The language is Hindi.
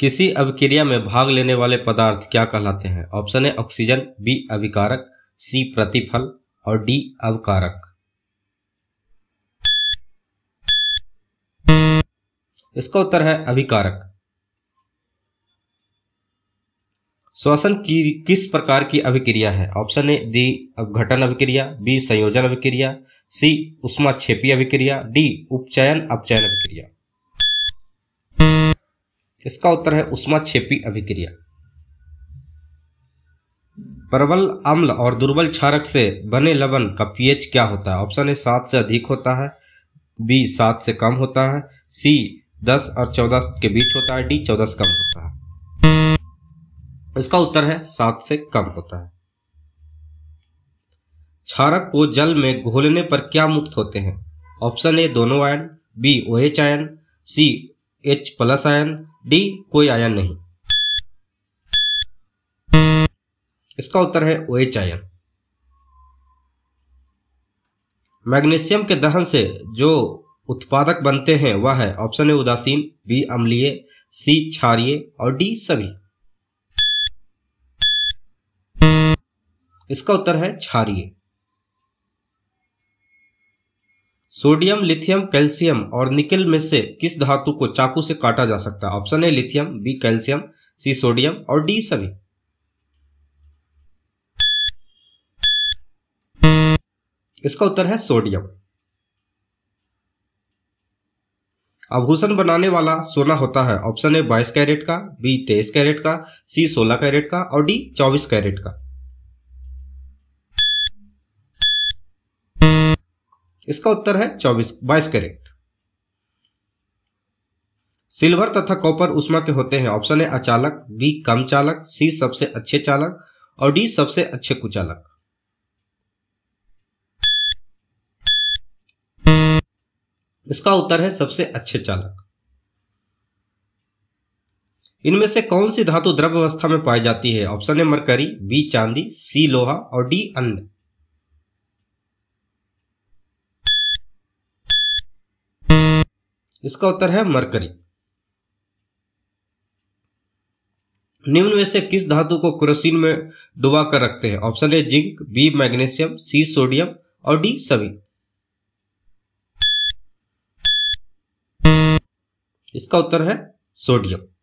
किसी अभिक्रिया में भाग लेने वाले पदार्थ क्या कहलाते हैं ऑप्शन है ऑक्सीजन बी अभिकारक सी प्रतिफल और डी अवकारक इसका उत्तर है अभिकारक श्वसन की किस प्रकार की अभिक्रिया है ऑप्शन ए दी अवघटन अभिक्रिया बी संयोजन अभिक्रिया सी उष्मा छेपी अभिक्रिया डी उपचयन अपचयन अभिक्रिया इसका उत्तर है उष्मा छेपी अभिक्रिया प्रबल अम्ल और दुर्बल क्षारक से बने लवण का पीएच क्या होता है ऑप्शन ए सात से अधिक होता है बी सात से कम होता है सी दस और चौदह के बीच होता है डी चौदह कम होता है इसका उत्तर है सात से कम होता है क्षारक को जल में घोलने पर क्या मुक्त होते हैं ऑप्शन ए दोनों ion B OH ion C H plus ion D कोई आयन नहीं इसका उत्तर है ओएच आयन मैग्नीशियम के दहन से जो उत्पादक बनते हैं वह है ऑप्शन ए उदासीन बी अम्लीय सी क्षारिय और डी सभी इसका उत्तर है क्षारिय सोडियम लिथियम कैल्शियम और निकल में से किस धातु को चाकू से काटा जा सकता है ऑप्शन है lithium B calcium C sodium और डी सभी इसका उत्तर है सोडियम आभूषण बनाने वाला सोना होता है ऑप्शन ए बाईस कैरेट का बी तेईस कैरेट का सी सोलह कैरेट का और डी चौबीस कैरेट का इसका उत्तर है चौबीस बाईस कैरेट सिल्वर तथा कॉपर उष्मा के होते हैं ऑप्शन है अचालक बी कम चालक सी सबसे अच्छे चालक और डी सबसे अच्छे कुचालक इसका उत्तर है सबसे अच्छे चालक इनमें से कौन सी धातु द्रव्यवस्था अवस्था में पाई जाती है ऑप्शन है मरकरी बी चांदी सी लोहा और डी अन्न इसका उत्तर है मरकरी निम्न में से किस धातु को क्रोसिन में डुबा कर रखते हैं ऑप्शन है zinc B magnesium C sodium और डी सभी इसका उत्तर है सोडियम